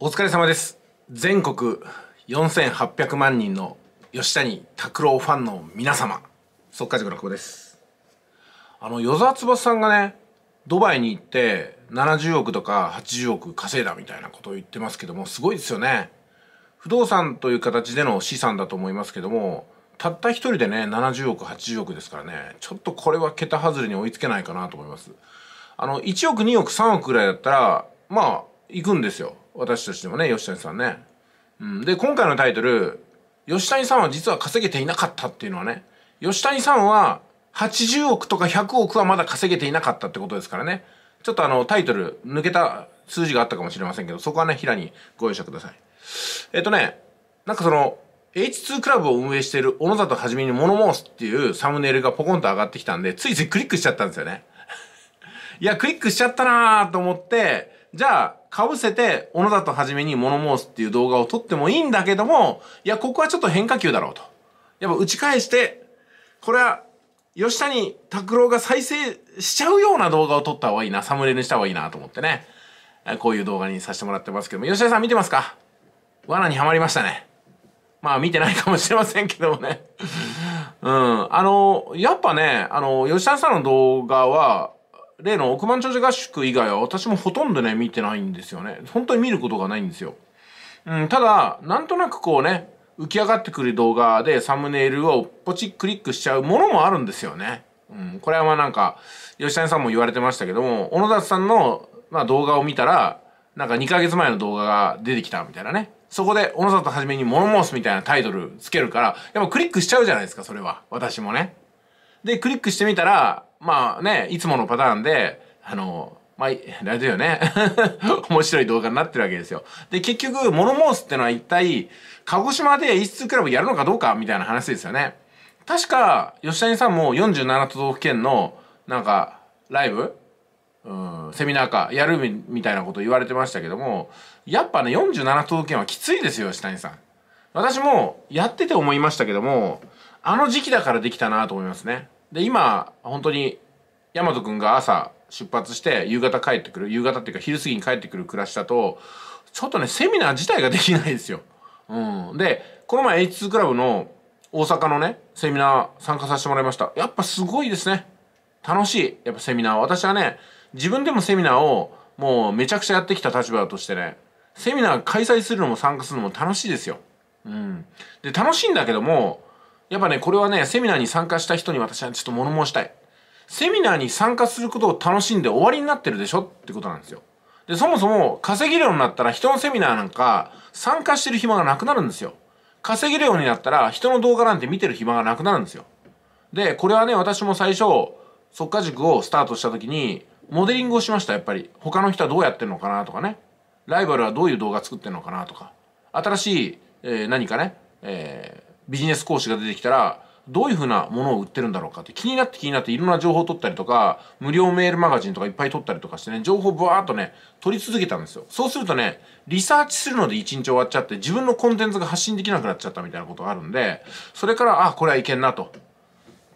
お疲れ様です全国4800万人の吉谷拓郎ファンの皆様速稼塾の久保ですあの与沢翼さんがねドバイに行って70億とか80億稼いだみたいなことを言ってますけどもすごいですよね不動産という形での資産だと思いますけどもたった一人でね70億80億ですからねちょっとこれは桁外れに追いつけないかなと思いますあの1億2億3億ぐらいだったらまあ行くんですよ私としてもね吉谷さんね、うん、で今回のタイトル吉谷さんは実は稼げていなかったっていうのはね吉谷さんは80億とか100億はまだ稼げていなかったってことですからねちょっとあのタイトル抜けた数字があったかもしれませんけどそこはね平にご容赦くださいえっ、とねなんかその H2 クラブを運営している小野里はじめに物申すっていうサムネイルがポコンと上がってきたんで、ついついクリックしちゃったんですよね。いや、クリックしちゃったなーと思って、じゃあ、かぶせて、小野田とはじめに物申すっていう動画を撮ってもいいんだけども、いや、ここはちょっと変化球だろうと。やっぱ打ち返して、これは、吉谷拓郎が再生しちゃうような動画を撮った方がいいな、サムネにした方がいいなと思ってね。こういう動画にさせてもらってますけども、吉谷さん見てますか罠にはまりましたね。まあ見てないかもしれませんけどもねうん。あの、やっぱね、あの、吉田さんの動画は、例の億万長者合宿以外は私もほとんどね、見てないんですよね。本当に見ることがないんですよ。うん、ただ、なんとなくこうね、浮き上がってくる動画でサムネイルをポチックリックしちゃうものもあるんですよね。うん、これはまあなんか、吉谷さんも言われてましたけども、小野田さんの、まあ、動画を見たら、なんか2ヶ月前の動画が出てきたみたいなね。そこで、小野里はじめに物申すみたいなタイトルつけるから、やっぱクリックしちゃうじゃないですか、それは。私もね。で、クリックしてみたら、まあね、いつものパターンで、あの、まあ、ラジオね。面白い動画になってるわけですよ。で、結局、モノモースってのは一体、鹿児島で一通クラブやるのかどうかみたいな話ですよね。確か、吉谷さんも47都道府県の、なんか、ライブうん、セミナーか、やるみたいなこと言われてましたけども、やっぱね、47都道府県はきついですよ、吉谷さん。私も、やってて思いましたけども、あの時期だからできたなと思いますね。で今本当に大和君が朝出発して夕方帰ってくる夕方っていうか昼過ぎに帰ってくる暮らしだとちょっとねセミナー自体ができないですよ。うん、でこの前 H2 クラブの大阪のねセミナー参加させてもらいましたやっぱすごいですね楽しいやっぱセミナー私はね自分でもセミナーをもうめちゃくちゃやってきた立場としてねセミナー開催するのも参加するのも楽しいですようんで楽しいんだけどもやっぱね、これはね、セミナーに参加した人に私はちょっと物申したい。セミナーに参加することを楽しんで終わりになってるでしょってことなんですよ。で、そもそも稼げるようになったら人のセミナーなんか参加してる暇がなくなるんですよ。稼げるようになったら人の動画なんて見てる暇がなくなるんですよ。で、これはね、私も最初、即家塾をスタートした時に、モデリングをしました、やっぱり。他の人はどうやってるのかなとかね。ライバルはどういう動画作ってるのかなとか。新しい、えー、何かね、えービジネス講師が出てきたら、どういうふうなものを売ってるんだろうかって気になって気になっていろんな情報を取ったりとか、無料メールマガジンとかいっぱい取ったりとかしてね、情報ブワーっとね、取り続けたんですよ。そうするとね、リサーチするので一日終わっちゃって、自分のコンテンツが発信できなくなっちゃったみたいなことがあるんで、それから、あ、これはいけんなと。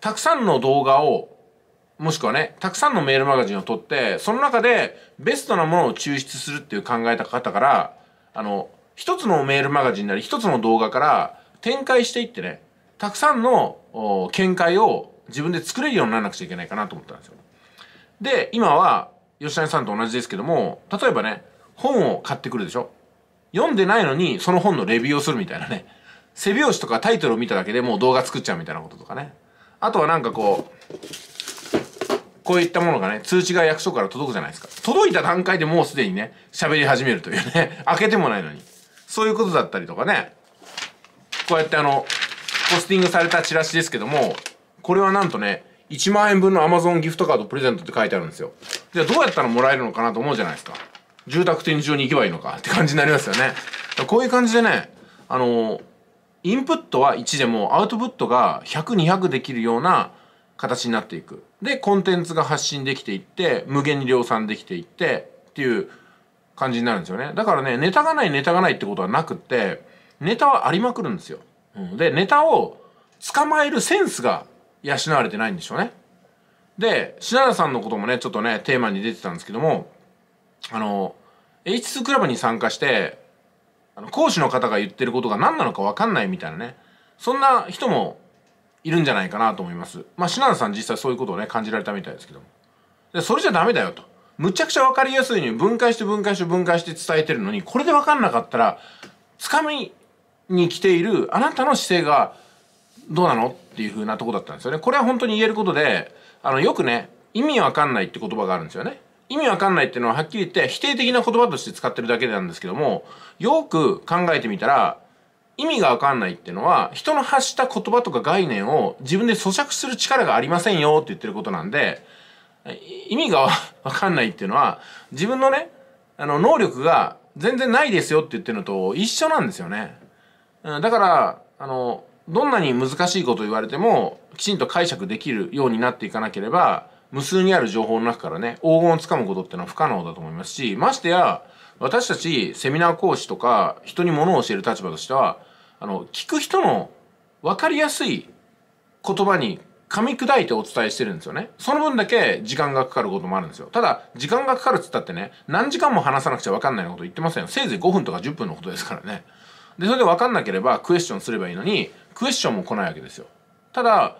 たくさんの動画を、もしくはね、たくさんのメールマガジンを取って、その中でベストなものを抽出するっていう考えた方から、あの、一つのメールマガジンなり、一つの動画から、展開していってね、たくさんの見解を自分で作れるようにならなくちゃいけないかなと思ったんですよ。で、今は吉谷さんと同じですけども、例えばね、本を買ってくるでしょ読んでないのにその本のレビューをするみたいなね。背表紙とかタイトルを見ただけでもう動画作っちゃうみたいなこととかね。あとはなんかこう、こういったものがね、通知が役所から届くじゃないですか。届いた段階でもうすでにね、喋り始めるというね、開けてもないのに。そういうことだったりとかね。こうやってあの、ポスティングされたチラシですけども、これはなんとね、1万円分の Amazon ギフトカードプレゼントって書いてあるんですよ。じゃあどうやったらもらえるのかなと思うじゃないですか。住宅展示場に行けばいいのかって感じになりますよね。こういう感じでね、あの、インプットは1でもアウトプットが100、200できるような形になっていく。で、コンテンツが発信できていって、無限に量産できていってっていう感じになるんですよね。だからね、ネタがないネタがないってことはなくって、ネタはありまくるんですよ。で、ネタを捕まえるセンスが養われてないんでしょうね。で、品田さんのこともね、ちょっとね、テーマに出てたんですけども、あの、H2 クラブに参加して、あの講師の方が言ってることが何なのか分かんないみたいなね、そんな人もいるんじゃないかなと思います。まあ、品田さん実際そういうことをね、感じられたみたいですけども。で、それじゃダメだよと。むちゃくちゃ分かりやすいように分解して分解して分解して伝えてるのに、これで分かんなかったら、つかみに来ているあなたの姿勢がどうなのっていううなとこだったんですよね。これは本当に言えることで、あの、よくね、意味わかんないって言葉があるんですよね。意味わかんないっていうのははっきり言って否定的な言葉として使ってるだけなんですけども、よく考えてみたら、意味がわかんないっていうのは、人の発した言葉とか概念を自分で咀嚼する力がありませんよって言ってることなんで、意味がわかんないっていうのは、自分のね、あの、能力が全然ないですよって言ってるのと一緒なんですよね。うん、だからあのどんなに難しいことを言われてもきちんと解釈できるようになっていかなければ無数にある情報の中からね黄金をつかむことってのは不可能だと思いますしましてや私たちセミナー講師とか人に物を教える立場としてはあの聞く人の分かりやすい言葉に噛み砕いてお伝えしてるんですよね。その分だけ時間がかかることもあるんですよ。ただ、時間がかかるっつったってね、何時間も話さなくちゃ分かんないようなこと言ってませんよ。せいぜい5分とか10分のことですからね。でそれで分かんなければクエスチョンすればいいのにクエスチョンも来ないわけですよただ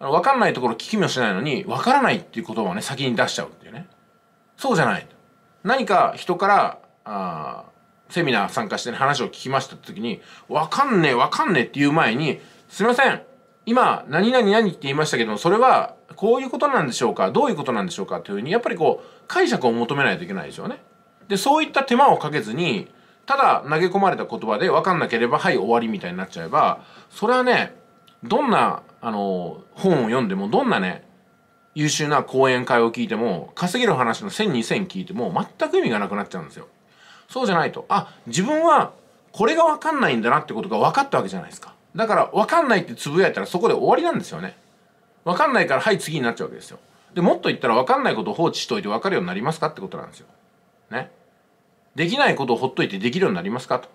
分かんないところ聞きもしないのに分からないっていう言葉をね先に出しちゃうっていうねそうじゃない何か人からあセミナー参加して、ね、話を聞きましたって時に分かんねえ分かんねえっていう前にすいません今何々何って言いましたけどもそれはこういうことなんでしょうかどういうことなんでしょうかというふうにやっぱりこう解釈を求めないといけないでしょうね。でそういった手間をかけずにただ投げ込まれた言葉で分かんなければはい終わりみたいになっちゃえばそれはねどんなあの本を読んでもどんなね優秀な講演会を聞いても稼げる話の10002000聞いても全く意味がなくなっちゃうんですよ。そうじゃないとあ自分はこれが分かんないんだなってことが分かったわけじゃないですか。だから分かんないってつぶやいたらそこで終わりなんですよね。分かんないからはい次になっちゃうわけですよ。でもっと言ったら分かんないことを放置しといて分かるようになりますかってことなんですよ。ね。できないことをほっといてできるようになりますかと。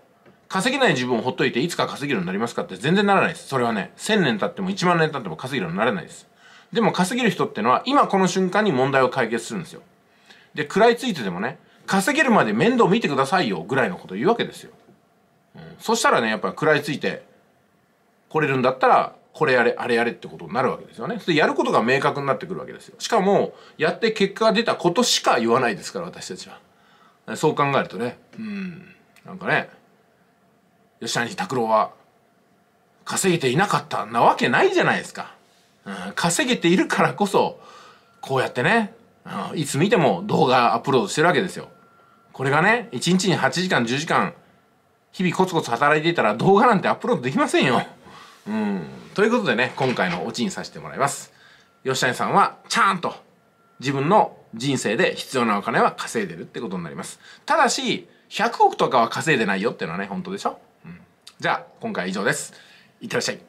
稼げない自分をほっといていつか稼げるようになりますかって全然ならないです。それはね、1000年経っても1万年経っても稼げるようにならないです。でも稼げる人ってのは今この瞬間に問題を解決するんですよ。で、食らいついててもね、稼げるまで面倒見てくださいよぐらいのことを言うわけですよ。うん、そしたらね、やっぱ食らいついて来れるんだったら、これやれ、あれやれってことになるわけですよね。で、やることが明確になってくるわけですよ。しかも、やって結果が出たことしか言わないですから、私たちは。そう考えるとねうんなんかね吉谷拓郎は稼げていなかったなわけないじゃないですか、うん、稼げているからこそこうやってね、うん、いつ見ても動画アップロードしてるわけですよこれがね1日に8時間10時間日々コツコツ働いていたら動画なんてアップロードできませんようんということでね今回のオチにさせてもらいます吉谷さんはちゃんと自分の人生で必要なお金は稼いでるってことになります。ただし、100億とかは稼いでないよっていうのはね、本当でしょ、うん、じゃあ、今回は以上です。いってらっしゃい。